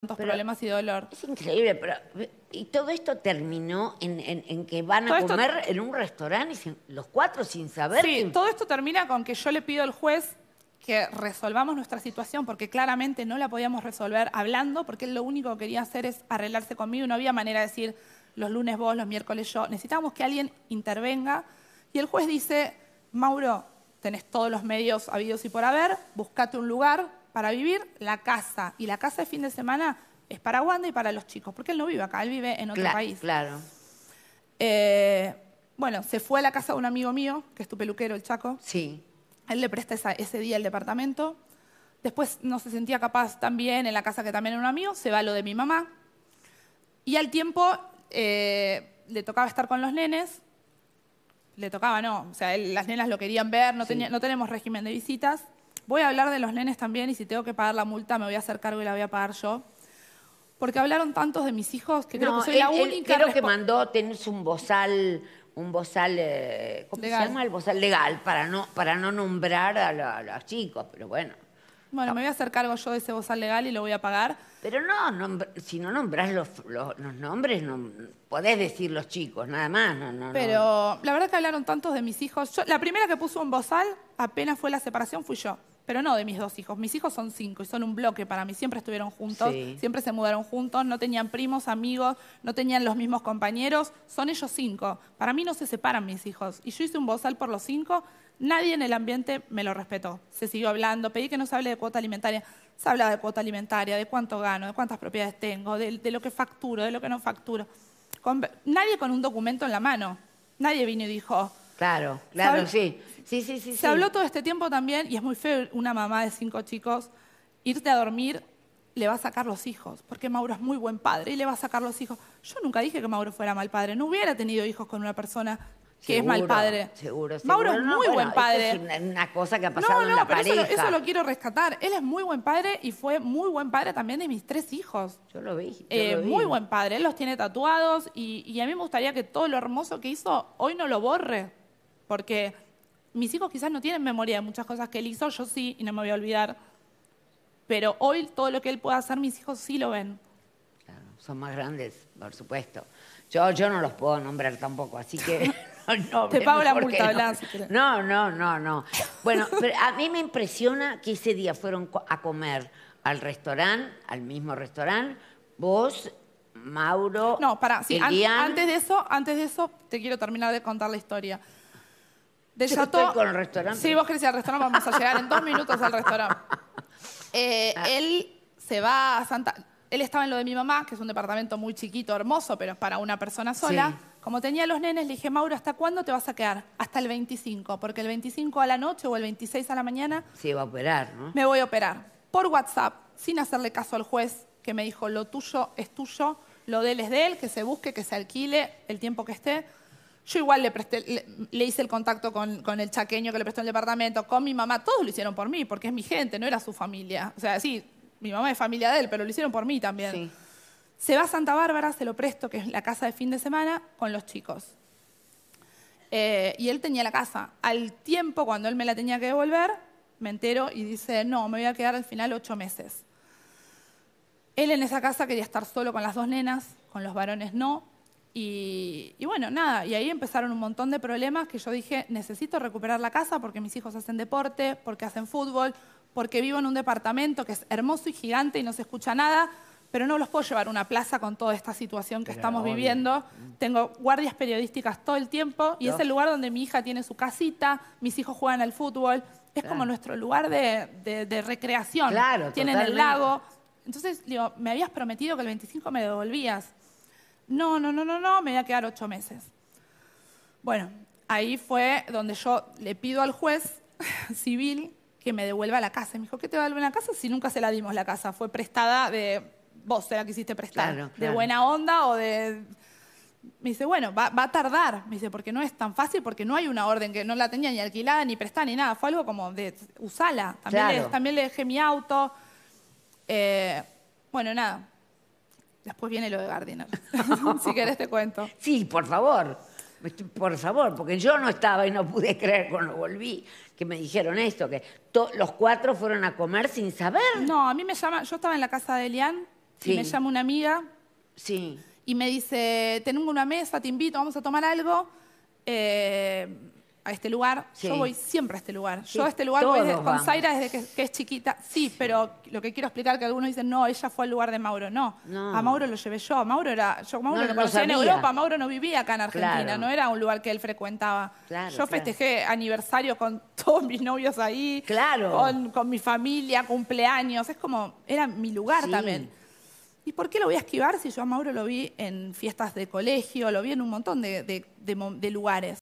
tantos problemas y dolor. Es increíble, pero y todo esto terminó en, que van a comer en un restaurante los cuatro sin saber. Sí, todo esto termina con que yo le pido al juez que resolvamos nuestra situación, porque claramente no la podíamos resolver hablando, porque él lo único que quería hacer es arreglarse conmigo, no había manera de decir los lunes vos, los miércoles yo, necesitábamos que alguien intervenga. Y el juez dice, Mauro, tenés todos los medios habidos y por haber, buscate un lugar, para vivir, la casa. Y la casa de fin de semana es para Wanda y para los chicos, porque él no vive acá, él vive en otro país. Claro. Eh, bueno, se fue a la casa de un amigo mío, que es tu peluquero, el Chaco. Sí. Él le presta ese día el departamento. Después no se sentía capaz también en la casa que también era un amigo, se va lo de mi mamá. Y al tiempo eh, le tocaba estar con los nenes. Le tocaba, no. O sea, las nenas lo querían ver, no, no tenemos régimen de visitas voy a hablar de los nenes también y si tengo que pagar la multa me voy a hacer cargo y la voy a pagar yo. Porque hablaron tantos de mis hijos que no, creo que soy la única. creo que mandó, tenés un bozal, un bozal, eh, ¿cómo se llama? El bozal legal, para no, para no nombrar a, los chicos, pero bueno. Bueno, me voy a hacer cargo yo de ese bozal legal y lo voy a pagar. Pero no, si no nombras los, nombres, no, podés decir los chicos, nada más. Pero la verdad que hablaron tantos de mis hijos. la primera que puso un bozal, apenas fue la separación, fui yo pero no de mis dos hijos. Mis hijos son cinco y son un bloque para mí. Siempre estuvieron juntos, siempre se mudaron juntos, no tenían primos, amigos, no tenían los mismos compañeros. Son ellos cinco. Para mí no se separan mis hijos. Y yo hice un bozal por los cinco. Nadie en el ambiente me lo respetó. Se siguió hablando, pedí que no se hable de cuota alimentaria. Se hablaba de cuota alimentaria, de cuánto gano, de cuántas propiedades tengo, de, lo que facturo, de lo que no facturo. nadie con un documento en la mano. Nadie vino y dijo. Claro, claro, sí. Sí, sí, sí. Se habló todo este tiempo también, y es muy feo una mamá de cinco chicos, irte a dormir le va a sacar los hijos, porque Mauro es muy buen padre y le va a sacar los hijos. Yo nunca dije que Mauro fuera mal padre, no hubiera tenido hijos con una persona que es mal padre. Seguro, seguro. Mauro es muy buen padre. es una, cosa que ha pasado no, no, pero Eso, eso, lo quiero rescatar. Él es muy buen padre y fue muy buen padre también de mis tres hijos. Yo lo vi. Eh, muy buen padre. Él los tiene tatuados y a mí me gustaría que todo lo hermoso que hizo hoy no lo borre, porque mis hijos quizás no tienen memoria de muchas cosas que él hizo, yo sí, y no me voy a olvidar. Pero hoy todo lo que él pueda hacer, mis hijos sí lo ven. Claro, son más grandes, por supuesto. Yo, yo no los puedo nombrar tampoco, así que... Te pago la multa, no. no, no, no, Bueno, pero a mí me impresiona que ese día fueron a comer al restaurante, al mismo restaurante, vos, Mauro. No, para, antes de eso, antes de eso, te quiero terminar de contar la historia de Yo con el restaurante. Sí, vos querés ir al restaurante, vamos a llegar en dos minutos al restaurante. Eh, ah. Él se va a Santa. Él estaba en lo de mi mamá, que es un departamento muy chiquito, hermoso, pero es para una persona sola. Como tenía los nenes, le dije, Mauro, ¿hasta cuándo te vas a quedar? Hasta el 25, porque el 25 a la noche o el 26 a la mañana... sí va a operar, ¿no? Me voy a operar. Por WhatsApp, sin hacerle caso al juez, que me dijo, lo tuyo es tuyo, lo de él es de él, que se busque, que se alquile el tiempo que esté. Yo igual le, hice el contacto con, el chaqueño que le prestó el departamento, con mi mamá, todos lo hicieron por mí, porque es mi gente, no era su familia. O sea, sí, mi mamá es familia de él, pero lo hicieron por mí también. Se va a Santa Bárbara, se lo presto, que es la casa de fin de semana, con los chicos. Eh, y él tenía la casa. Al tiempo, cuando él me la tenía que devolver, me entero y dice, no, me voy a quedar al final ocho meses. Él en esa casa quería estar solo con las dos nenas, con los varones no. Y, bueno, nada, y ahí empezaron un montón de problemas que yo dije, necesito recuperar la casa porque mis hijos hacen deporte, porque hacen fútbol, porque vivo en un departamento que es hermoso y gigante y no se escucha nada, pero no los puedo llevar a una plaza con toda esta situación que estamos viviendo. Tengo guardias periodísticas todo el tiempo y es el lugar donde mi hija tiene su casita, mis hijos juegan al fútbol, es como nuestro lugar de, recreación. Tienen el lago. Entonces, digo, me habías prometido que el 25 me devolvías no, no, no, no, no, me voy a quedar ocho meses. Bueno, ahí fue donde yo le pido al juez civil que me devuelva la casa. me dijo, ¿qué te va a la casa si nunca se la dimos la casa? Fue prestada de, vos se la quisiste prestar, de buena onda o de... Me dice, bueno, va, a tardar. Me dice, porque no es tan fácil, porque no hay una orden que no la tenía ni alquilada, ni prestada, ni nada. Fue algo como de usala. También, le, dejé mi auto. Eh, bueno, nada. Después viene lo de Gardiner. si querés te cuento. Sí, por favor. Por favor, porque yo no estaba y no pude creer cuando volví que me dijeron esto, que los cuatro fueron a comer sin saber. No, a mí me llama, yo estaba en la casa de Elian y me llama una amiga. Sí. Y me dice, tengo una mesa, te invito, vamos a tomar algo. Eh, a este lugar, yo voy siempre a este lugar. yo a este lugar voy con Zaira desde que, es chiquita. Sí, pero lo que quiero explicar que algunos dicen, no, ella fue al lugar de Mauro. No, a Mauro lo llevé yo. Mauro era, yo Mauro no, lo en Europa, Mauro no vivía acá en Argentina, no era un lugar que él frecuentaba. yo festejé aniversario con todos mis novios ahí, claro. con, mi familia, cumpleaños. Es como, era mi lugar también. ¿Y por qué lo voy a esquivar si yo a Mauro lo vi en fiestas de colegio, lo vi en un montón de lugares?